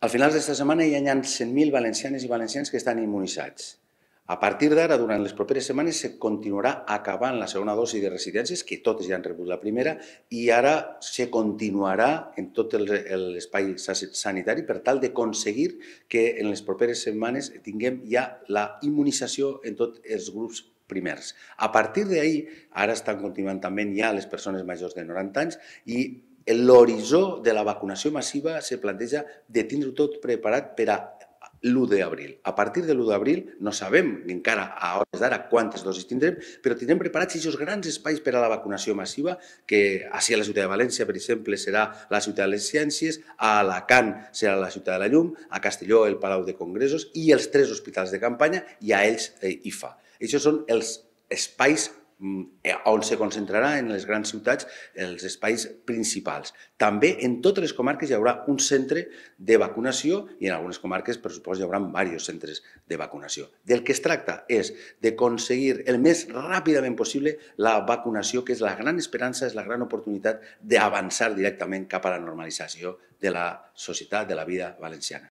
Al final d'aquesta setmana ja hi ha 100.000 valencianes i valencians que estan immunitzats. A partir d'ara, durant les properes setmanes, se continuarà acabant la segona dosi de residències, que totes ja han rebut la primera, i ara se continuarà en tot l'espai sanitari per tal d'aconseguir que en les properes setmanes tinguem ja la immunització en tots els grups primers. A partir d'ahir, ara estan continuant també ja les persones majors de 90 anys i l'horitzó de la vacunació massiva se planteja de tindre-ho tot preparat per a l'1 d'abril. A partir de l'1 d'abril no sabem encara a hores d'ara quantes dosis tindrem, però tindrem preparats aquests grans espais per a la vacunació massiva, que així a la ciutat de València, per exemple, serà la ciutat de les Ciències, a Alacant serà la ciutat de la Llum, a Castelló el Palau de Congressos i els tres hospitals de campanya i a ells eh, IFA. Això són els espais Eh, on se concentrarà en les grans ciutats els espais principals. També en totes les comarques hi haurà un centre de vacunació i en algunes comarques, per supost, hi haurà diversos centres de vacunació. Del que es tracta és d'aconseguir el més ràpidament possible la vacunació, que és la gran esperança, és la gran oportunitat d'avançar directament cap a la normalització de la societat, de la vida valenciana.